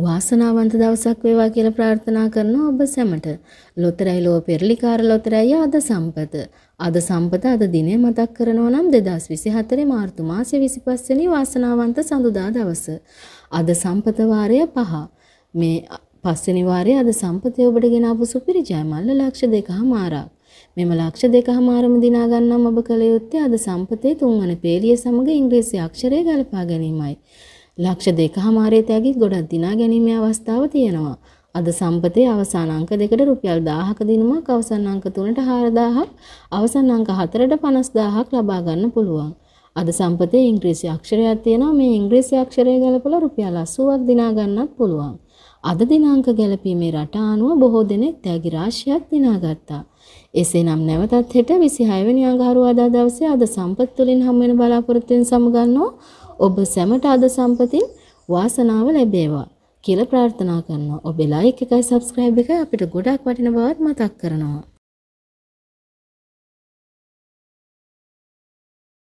වාසනාවන්ත දවසක් වේවා කියලා ප්‍රාර්ථනා කරනවා ඔබ සැමට. ලොතරැයි ලෝ පෙරලිකාර ලොතරැයි ආද සම්පත. අද සම්පත අද දිනේ මතක් කරනවා නම් 2024 මාර්තු මාසයේ 25 වෙනි වාසනාවන්ත සඳුදා දවස. අද සම්පත වාරය පහ. මේ පස්වෙනි වාරයේ අද සම්පතේ ඔබට ගෙන ආපු සුපිරි ජයමල්ල ලක්ෂ දෙකහමාරක්. මෙම ලක්ෂ දෙකහමාරම දිනා ගන්නම් ඔබ කළ යුත්තේ අද සම්පතේ තුන්වන පේලිය සමග ඉංග්‍රීසි අක්ෂරය ගලපා ගැනීමයි. ලක්ෂ දෙක හමාරේ තෑගි ගොඩක් දිනා ගැනීමේ අවස්ථාව තියෙනවා. අද සම්පතේ අවසාන අංක දෙකට රුපියල් 1000ක දිනුමක් අවසන් අංක 3ට 4000ක් අවසන් අංක 4ට 50000ක් ලබා ගන්න පුළුවන්. අද සම්පතේ ඉංග්‍රීසි අක්ෂරයක් තියෙනවා මේ ඉංග්‍රීසි අක්ෂරය ගලපලා රුපියල් 80ක් දිනා ගන්නත් පුළුවන්. අද දිනාංක ගැලපීමේ රට අනුව බොහෝ දෙනෙක් තෑගි රාශියක් දිනාගත්තා. එසේනම් නැවතත් හෙට 26 වෙනි අඟහරුවාදා දවසේ අද සම්පත් තුලින් හම් වෙන බලාපොරොත්තුෙන් සමුගන්නවා. ඔබ සැමට අද සම්පතින් වාසනාව ලැබේවා කියලා ප්‍රාර්ථනා කරනවා. ඔබලා එක එකයි subscribe එක අපිට ගොඩක් වටින බවත් මතක් කරනවා.